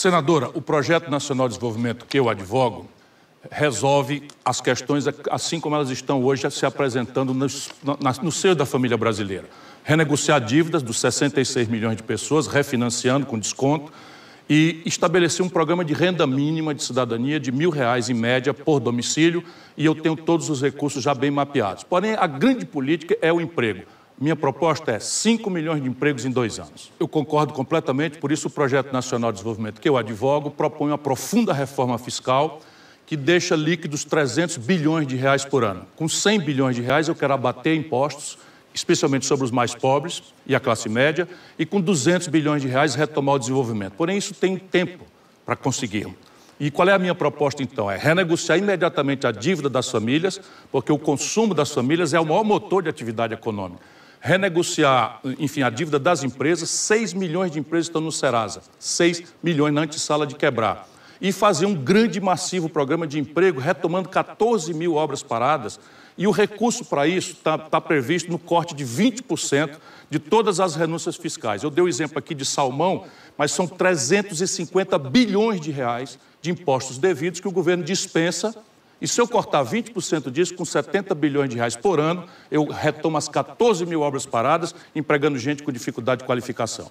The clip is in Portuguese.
Senadora, o Projeto Nacional de Desenvolvimento que eu advogo resolve as questões assim como elas estão hoje se apresentando no, no seio da família brasileira. Renegociar dívidas dos 66 milhões de pessoas, refinanciando com desconto, e estabelecer um programa de renda mínima de cidadania de mil reais em média por domicílio, e eu tenho todos os recursos já bem mapeados. Porém, a grande política é o emprego. Minha proposta é 5 milhões de empregos em dois anos. Eu concordo completamente, por isso o Projeto Nacional de Desenvolvimento que eu advogo propõe uma profunda reforma fiscal que deixa líquidos 300 bilhões de reais por ano. Com 100 bilhões de reais eu quero abater impostos, especialmente sobre os mais pobres e a classe média, e com 200 bilhões de reais retomar o desenvolvimento. Porém, isso tem tempo para conseguirmos. E qual é a minha proposta então? É renegociar imediatamente a dívida das famílias, porque o consumo das famílias é o maior motor de atividade econômica renegociar, enfim, a dívida das empresas. 6 milhões de empresas estão no Serasa, 6 milhões na antessala de quebrar. E fazer um grande, massivo programa de emprego, retomando 14 mil obras paradas. E o recurso para isso está tá previsto no corte de 20% de todas as renúncias fiscais. Eu dei o um exemplo aqui de salmão, mas são 350 bilhões de reais de impostos devidos que o governo dispensa e se eu cortar 20% disso, com 70 bilhões de reais por ano, eu retomo as 14 mil obras paradas, empregando gente com dificuldade de qualificação.